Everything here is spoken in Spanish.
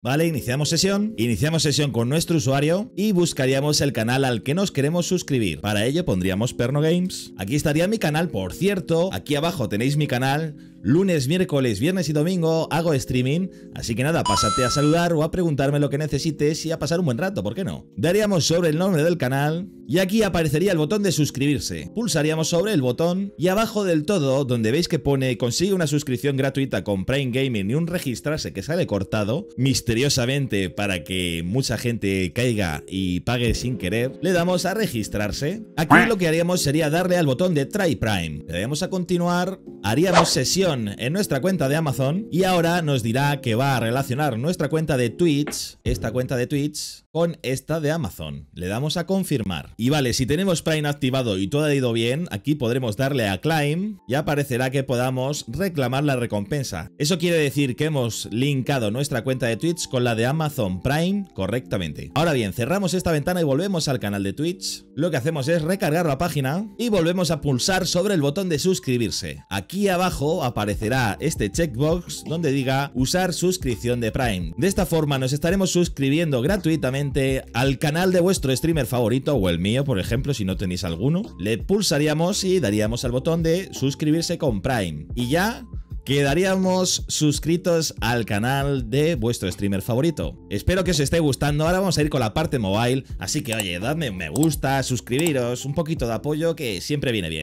Vale, iniciamos sesión. Iniciamos sesión con nuestro usuario y buscaríamos el canal al que nos queremos suscribir. Para ello pondríamos Perno Games. Aquí estaría mi canal, por cierto. Aquí abajo tenéis mi canal lunes, miércoles, viernes y domingo hago streaming, así que nada, pásate a saludar o a preguntarme lo que necesites y a pasar un buen rato, ¿por qué no? Daríamos sobre el nombre del canal y aquí aparecería el botón de suscribirse. Pulsaríamos sobre el botón y abajo del todo, donde veis que pone consigue una suscripción gratuita con Prime Gaming y un registrarse que sale cortado, misteriosamente para que mucha gente caiga y pague sin querer, le damos a registrarse. Aquí lo que haríamos sería darle al botón de Try Prime. Le damos a continuar, haríamos sesión en nuestra cuenta de Amazon y ahora nos dirá que va a relacionar nuestra cuenta de Twitch, esta cuenta de Twitch, con esta de Amazon. Le damos a confirmar. Y vale, si tenemos Prime activado y todo ha ido bien, aquí podremos darle a Climb y aparecerá que podamos reclamar la recompensa. Eso quiere decir que hemos linkado nuestra cuenta de Twitch con la de Amazon Prime correctamente. Ahora bien, cerramos esta ventana y volvemos al canal de Twitch. Lo que hacemos es recargar la página y volvemos a pulsar sobre el botón de suscribirse. Aquí abajo aparece aparecerá este checkbox donde diga usar suscripción de Prime. De esta forma nos estaremos suscribiendo gratuitamente al canal de vuestro streamer favorito o el mío, por ejemplo, si no tenéis alguno. Le pulsaríamos y daríamos al botón de suscribirse con Prime. Y ya quedaríamos suscritos al canal de vuestro streamer favorito. Espero que os esté gustando, ahora vamos a ir con la parte mobile, así que oye, dadme un me gusta, suscribiros, un poquito de apoyo que siempre viene bien.